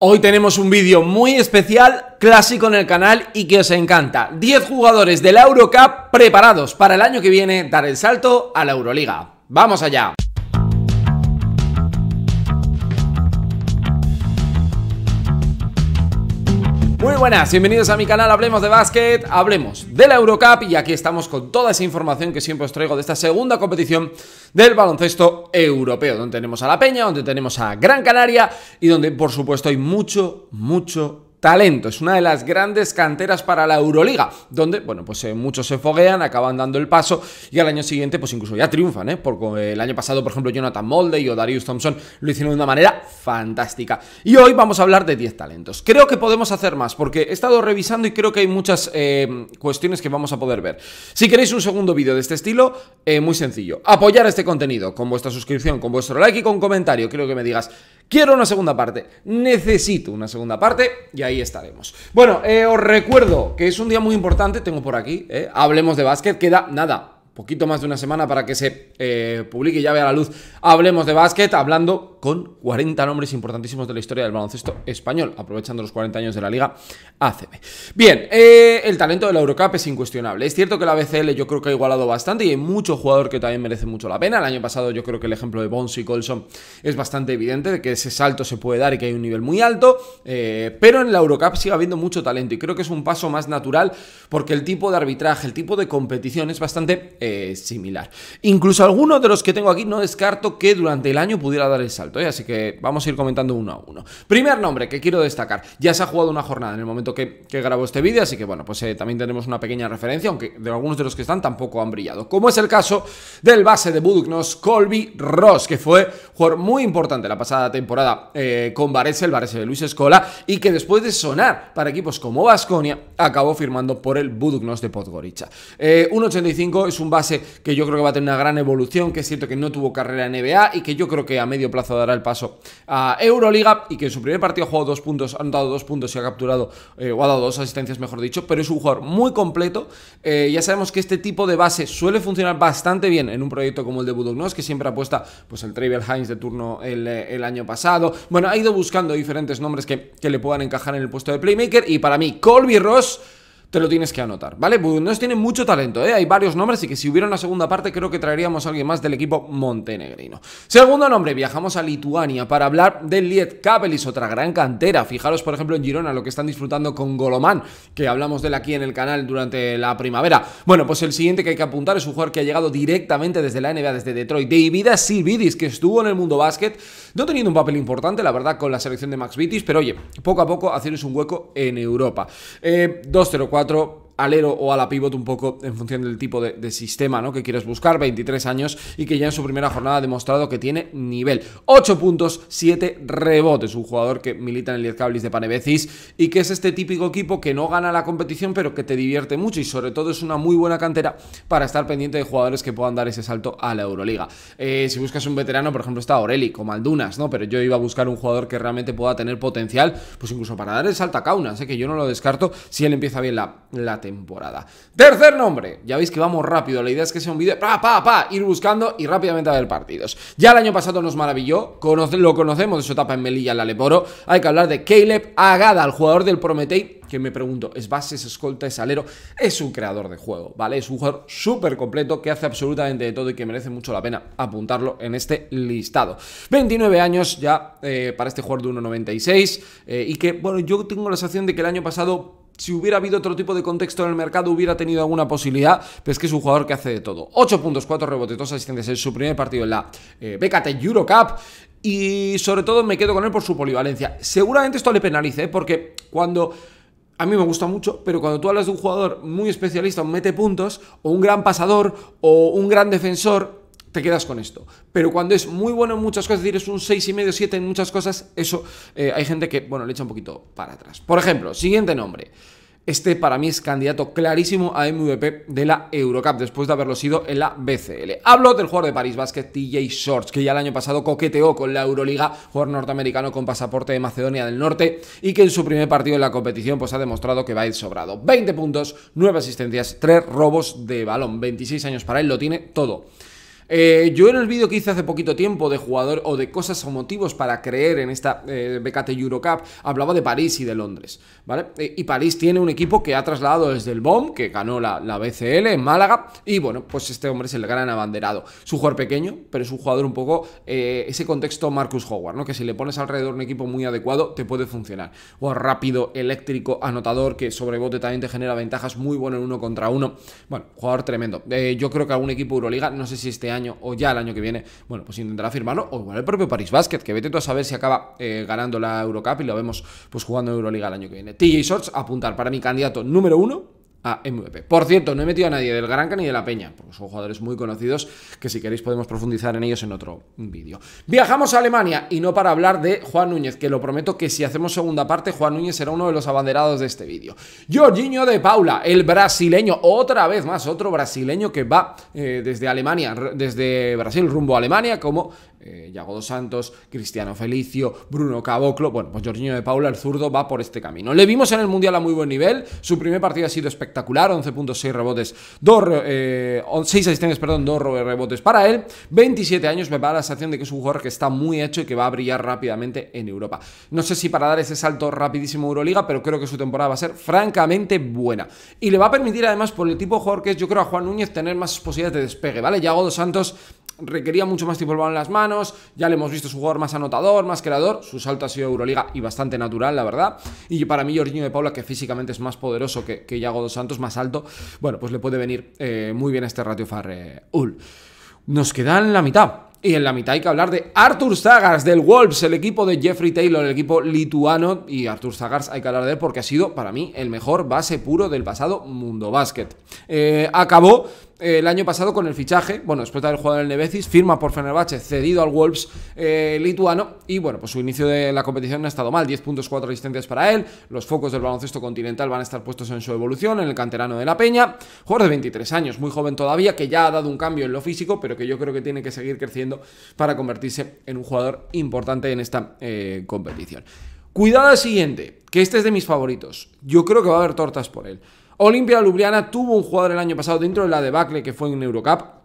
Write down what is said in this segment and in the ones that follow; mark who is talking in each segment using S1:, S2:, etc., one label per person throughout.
S1: Hoy tenemos un vídeo muy especial, clásico en el canal y que os encanta. 10 jugadores de la Eurocup preparados para el año que viene dar el salto a la Euroliga. ¡Vamos allá! Muy buenas, bienvenidos a mi canal Hablemos de Básquet, hablemos de la Eurocup y aquí estamos con toda esa información que siempre os traigo de esta segunda competición del baloncesto europeo, donde tenemos a La Peña, donde tenemos a Gran Canaria y donde por supuesto hay mucho, mucho, talento. Es una de las grandes canteras para la Euroliga, donde, bueno, pues eh, muchos se foguean, acaban dando el paso y al año siguiente, pues incluso ya triunfan, ¿eh? Porque eh, el año pasado, por ejemplo, Jonathan Molde o Darius Thompson lo hicieron de una manera fantástica. Y hoy vamos a hablar de 10 talentos. Creo que podemos hacer más, porque he estado revisando y creo que hay muchas eh, cuestiones que vamos a poder ver. Si queréis un segundo vídeo de este estilo, muy sencillo. Apoyar este contenido con vuestra suscripción, con vuestro like y con comentario. Creo que me digas, Quiero una segunda parte, necesito una segunda parte y ahí estaremos. Bueno, eh, os recuerdo que es un día muy importante, tengo por aquí, eh, hablemos de básquet, queda nada, poquito más de una semana para que se eh, publique y ya vea la luz. Hablemos de básquet, hablando con 40 nombres importantísimos de la historia del baloncesto español, aprovechando los 40 años de la Liga ACB. Bien, eh, el talento de la Eurocup es incuestionable. Es cierto que la BCL yo creo que ha igualado bastante y hay mucho jugador que también merece mucho la pena. El año pasado yo creo que el ejemplo de Bonsi y Colson es bastante evidente de que ese salto se puede dar y que hay un nivel muy alto, eh, pero en la Eurocup sigue habiendo mucho talento y creo que es un paso más natural porque el tipo de arbitraje, el tipo de competición es bastante eh, similar. Incluso algunos de los que tengo aquí no descarto que durante el año pudiera dar el salto, ¿eh? así que vamos a ir comentando uno a uno. Primer nombre que quiero destacar, ya se ha jugado una jornada en el momento que, grabo este vídeo, así que bueno, pues eh, también tenemos una pequeña referencia, aunque de algunos de los que están tampoco han brillado, como es el caso del base de Buduknos, Colby Ross, que fue jugador muy importante la pasada temporada con Varese, el Varese de Luis Escola, y que después de sonar para equipos como Vasconia, acabó firmando por el Buduknos de Podgorica. 1.85 es un base base que yo creo que va a tener una gran evolución, que es cierto que no tuvo carrera en NBA y que yo creo que a medio plazo dará el paso a Euroliga y que en su primer partido ha jugado dos puntos, ha dado dos puntos y ha capturado eh, o ha dado dos asistencias, mejor dicho, pero es un jugador muy completo. Eh, ya sabemos que este tipo de base suele funcionar bastante bien en un proyecto como el de Budognos, que siempre apuesta pues el Travel Hines de turno eh, el, año pasado. Bueno, ha ido buscando diferentes nombres que, que le puedan encajar en el puesto de playmaker y para mí Colby Ross te lo tienes que anotar, ¿vale? Pues es tiene mucho talento, ¿eh? Hay varios nombres y que si hubiera una segunda parte creo que traeríamos a alguien más del equipo montenegrino. Segundo nombre, viajamos a Lituania para hablar de Liet Kabelis, otra gran cantera. Fijaros, por ejemplo, en Girona, lo que están disfrutando con Golomán, que hablamos de él aquí en el canal durante la primavera. Bueno, pues el siguiente que hay que apuntar es un jugador que ha llegado directamente desde la NBA, desde Detroit, David Silvidis, que estuvo en el mundo básquet, no teniendo un papel importante, la verdad, con la selección de Max Vitis, pero oye, poco a poco haciéndose un hueco en Europa. 2 eh, 4 alero o a la pivot un poco en función del tipo de, sistema ¿no? que quieres buscar, 23 años y que ya en su primera jornada ha demostrado que tiene nivel. 8 puntos, 7 rebotes, un jugador que milita en el cables de panebecis y que es este típico equipo que no gana la competición pero que te divierte mucho y sobre todo es una muy buena cantera para estar pendiente de jugadores que puedan dar ese salto a la Euroliga. Eh, si buscas un veterano, por ejemplo, está Aureli, como Aldunas, ¿no? Pero yo iba a buscar un jugador que realmente pueda tener potencial, pues incluso para dar el salto a Kaunas, ¿eh? que yo no lo descarto si él empieza bien la, la temporada. Tercer nombre, ya veis que vamos rápido, la idea es que sea un vídeo, pa, pa, pa, ir buscando y rápidamente a ver partidos. Ya el año pasado nos maravilló, lo conocemos de su etapa en Melilla, en la Leporo, hay que hablar de Caleb Agada, el jugador del Prometei, que me pregunto, es base, es escolta, es alero, es un creador de juego, ¿vale? Es un jugador súper completo que hace absolutamente de todo y que merece mucho la pena apuntarlo en este listado. 29 años ya eh, para este jugador de 1.96 eh, y que, bueno, yo tengo la sensación de que el año pasado si hubiera habido otro tipo de contexto en el mercado, hubiera tenido alguna posibilidad, pero es que es un jugador que hace de todo. 8 puntos, 4 rebotes, 2 asistencias en su primer partido en la eh, BKT Eurocup. Y sobre todo me quedo con él por su polivalencia. Seguramente esto le penalice, ¿eh? porque cuando... A mí me gusta mucho, pero cuando tú hablas de un jugador muy especialista, un mete puntos, o un gran pasador, o un gran defensor, te quedas con esto. Pero cuando es muy bueno en muchas cosas, es decir, es un 6,5, 7 en muchas cosas, eso eh, hay gente que, bueno, le echa un poquito para atrás. Por ejemplo, siguiente nombre. Este para mí es candidato clarísimo a MVP de la Eurocup después de haberlo sido en la BCL. Hablo del jugador de París Basket TJ Shorts, que ya el año pasado coqueteó con la Euroliga, jugador norteamericano con pasaporte de Macedonia del Norte y que en su primer partido en la competición pues ha demostrado que va a ir sobrado. 20 puntos, 9 asistencias, 3 robos de balón, 26 años para él, lo tiene todo. Eh, yo en el vídeo que hice hace poquito tiempo de jugador o de cosas o motivos para creer en esta eh, BKT Eurocup, hablaba de París y de Londres, ¿vale? Eh, y París tiene un equipo que ha trasladado desde el BOM, que ganó la, BCL en Málaga, y bueno, pues este hombre es el gran abanderado. Es un jugador pequeño, pero es un jugador un poco eh, ese contexto Marcus Howard, ¿no? Que si le pones alrededor un equipo muy adecuado, te puede funcionar. O rápido, eléctrico, anotador, que sobrebote también te genera ventajas, muy bueno en uno contra uno. Bueno, jugador tremendo. yo creo que algún equipo Euroliga, no sé si este año año o ya el año que viene, bueno, pues intentará firmarlo, o igual el propio Paris Basket, que vete tú a saber si acaba eh, ganando la Eurocup y lo vemos pues jugando en Euroliga el año que viene. TJ Shorts, apuntar para mi candidato número uno por cierto, no he metido a nadie del Granca ni de la Peña, porque son jugadores muy conocidos que si queréis podemos profundizar en ellos en otro vídeo. Viajamos a Alemania y no para hablar de Juan Núñez, que lo prometo que si hacemos segunda parte, Juan Núñez será uno de los abanderados de este vídeo. Jorginho de Paula, el brasileño, otra vez más, otro brasileño que va eh, desde Alemania, desde Brasil rumbo a Alemania como eh, Yago dos Santos, Cristiano Felicio, Bruno Caboclo. Bueno, pues Jorginho de Paula, el zurdo, va por este camino. Le vimos en el Mundial a muy buen nivel. Su primer partido ha sido espectacular: 11.6 rebotes, dos 6 eh, asistencias, perdón, 2 rebotes para él. 27 años, me da la sensación de que es un jugador que está muy hecho y que va a brillar rápidamente en Europa. No sé si para dar ese salto rapidísimo a Euroliga, pero creo que su temporada va a ser francamente buena. Y le va a permitir, además, por el tipo de jugador que es, yo creo, a Juan Núñez tener más posibilidades de despegue, ¿vale? Yago dos Santos requería mucho más tiempo el balón en las manos, ya le hemos visto su jugador más anotador, más creador, su salto ha sido Euroliga y bastante natural, la verdad, y para mí Jorginho de Paula, que físicamente es más poderoso que, que dos Santos, más alto, bueno, pues le puede venir eh, muy bien este ratio Farre Ul. Nos quedan la mitad, y en la mitad hay que hablar de Arthur Zagars del Wolves, el equipo de Jeffrey Taylor, el equipo lituano. Y Arthur Zagars hay que hablar de él porque ha sido para mí el mejor base puro del pasado Mundo básquet eh, acabó eh, el año pasado con el fichaje, bueno, después de haber jugado en el Nevesis, firma por Fenerbahce, cedido al Wolves eh, lituano, y bueno, pues su inicio de la competición no ha estado mal, 10 puntos, 4 asistencias para él, los focos del baloncesto continental van a estar puestos en su evolución, en el canterano de La Peña, jugador de 23 años, muy joven todavía, que ya ha dado un cambio en lo físico, pero que yo creo que tiene que seguir creciendo para convertirse en un jugador importante en esta eh, competición. Cuidado al siguiente, que este es de mis favoritos. Yo creo que va a haber tortas por él. Olimpia Lubriana tuvo un jugador el año pasado dentro de la debacle que fue en Eurocup,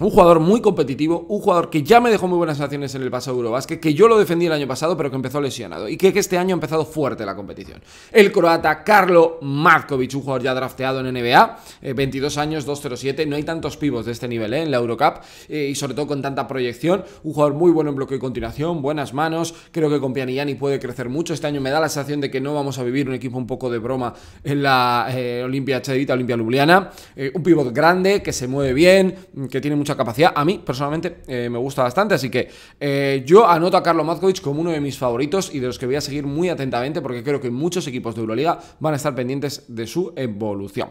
S1: un jugador muy competitivo, un jugador que ya me dejó muy buenas sensaciones en el pasado Eurobasket que yo lo defendí el año pasado, pero que empezó lesionado, y que este año ha empezado fuerte la competición. El croata Carlo Markovic, un jugador ya drafteado en NBA, 22 eh, años, 2 2'07, no hay tantos pivos de este nivel eh, en la Eurocup, eh, y sobre todo con tanta proyección, un jugador muy bueno en bloqueo y continuación, buenas manos, creo que con Pianiani puede crecer mucho, este año me da la sensación de que no vamos a vivir un equipo un poco de broma en la Olimpia Chedita, Olimpia Ljubljana, un pivot grande, que se mueve bien, que tiene mucha capacidad. A mí, personalmente, eh, me gusta bastante. Así que eh, yo anoto a Carlo Matkovic como uno de mis favoritos y de los que voy a seguir muy atentamente porque creo que muchos equipos de Euroliga van a estar pendientes de su evolución.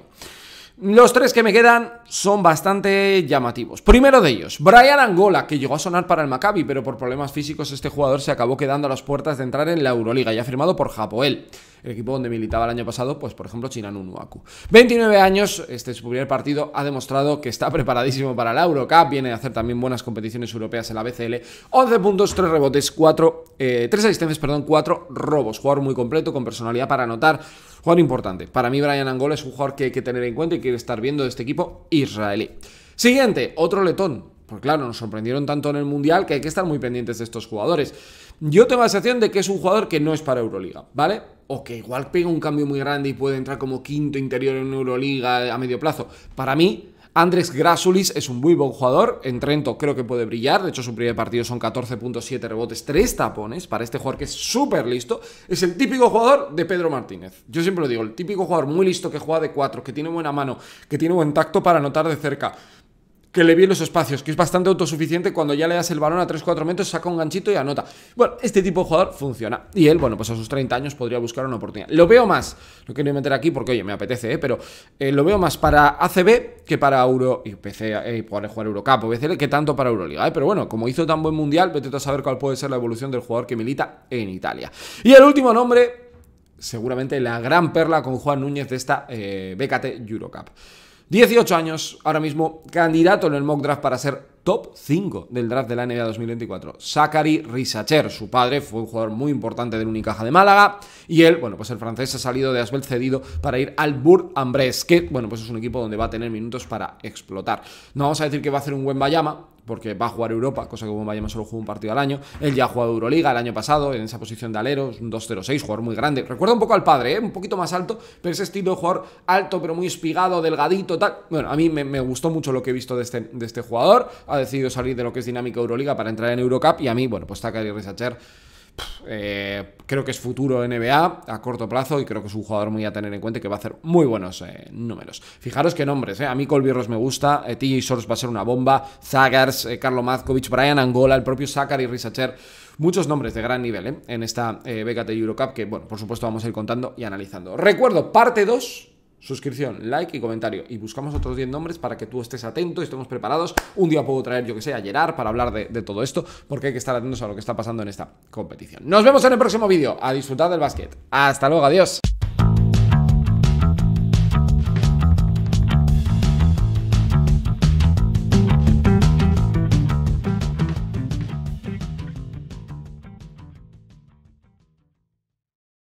S1: Los tres que me quedan son bastante llamativos. Primero de ellos, Brian Angola, que llegó a sonar para el Maccabi, pero por problemas físicos este jugador se acabó quedando a las puertas de entrar en la Euroliga y ha firmado por Japoel el equipo donde militaba el año pasado, pues por ejemplo Chinanunuaku, 29 años, este es su primer partido, ha demostrado que está preparadísimo para la Eurocup, viene a hacer también buenas competiciones europeas en la BCL, 11 puntos, 3 rebotes, 4, 3 eh, asistencias, perdón, 4 robos, jugador muy completo, con personalidad para anotar, jugador importante. Para mí Brian Angola es un jugador que hay que tener en cuenta y que estar viendo de este equipo israelí. Siguiente, otro letón, porque claro, nos sorprendieron tanto en el Mundial que hay que estar muy pendientes de estos jugadores. Yo tengo la sensación de que es un jugador que no es para Euroliga, ¿vale? O que igual pega un cambio muy grande y puede entrar como quinto interior en Euroliga a medio plazo. Para mí, Andrés Grasulis es un muy buen jugador. En Trento creo que puede brillar. De hecho, su primer partido son 14.7 rebotes, 3 tapones. Para este jugador que es súper listo, es el típico jugador de Pedro Martínez. Yo siempre lo digo, el típico jugador muy listo que juega de 4, que tiene buena mano, que tiene buen tacto para anotar de cerca que le vi los espacios, que es bastante autosuficiente cuando ya le das el balón a 3-4 metros, saca un ganchito y anota. Bueno, este tipo de jugador funciona. Y él, bueno, pues a sus 30 años podría buscar una oportunidad. Lo veo más, lo quiero meter aquí porque, oye, me apetece, ¿eh? pero eh, lo veo más para ACB que para Euro y PC, eh, poder jugar Eurocup o BCL, que tanto para Euroliga. ¿eh? Pero bueno, como hizo tan buen mundial, vete a saber cuál puede ser la evolución del jugador que milita en Italia. Y el último nombre, seguramente la gran perla con Juan Núñez de esta BKT Eurocup. 18 años, ahora mismo candidato en el mock draft para ser top 5 del draft de la NBA 2024. Zachary Risacher, su padre, fue un jugador muy importante del Unicaja de Málaga y él, bueno, pues el francés ha salido de Asbel cedido para ir al Bourg bresse que, bueno, pues es un equipo donde va a tener minutos para explotar. No vamos a decir que va a hacer un buen Bayama, porque va a jugar Europa, cosa que Bombayama solo juega un partido al año. Él ya ha jugado Euroliga el año pasado, en esa posición de alero, un 2-0-6, jugador muy grande. Recuerda un poco al padre, ¿eh? un poquito más alto, pero ese estilo de jugador alto, pero muy espigado, delgadito, tal. Bueno, a mí me, gustó mucho lo que he visto este, de este, jugador. Ha decidido salir de lo que es dinámica Euroliga para entrar en Eurocup y a mí, bueno, pues Takari Rizacher eh, creo que es futuro NBA a corto plazo y creo que es un jugador muy a tener en cuenta que va a hacer muy buenos eh, números. Fijaros qué nombres, eh. a mí Colby Ross me gusta, TJ Soros va a ser una bomba, Zagars, Carlo Mazkovic, Brian Angola, el propio y Risacher, muchos nombres de gran nivel en esta beca de Eurocup que, bueno, por supuesto vamos a ir contando y analizando. Recuerdo, parte 2 suscripción, like y comentario. Y buscamos otros 10 nombres para que tú estés atento y estemos preparados. Un día puedo traer, yo que sé, a Gerard para hablar de, todo esto, porque hay que estar atentos a lo que está pasando en esta competición. Nos vemos en el próximo vídeo. A disfrutar del básquet. Hasta luego, adiós.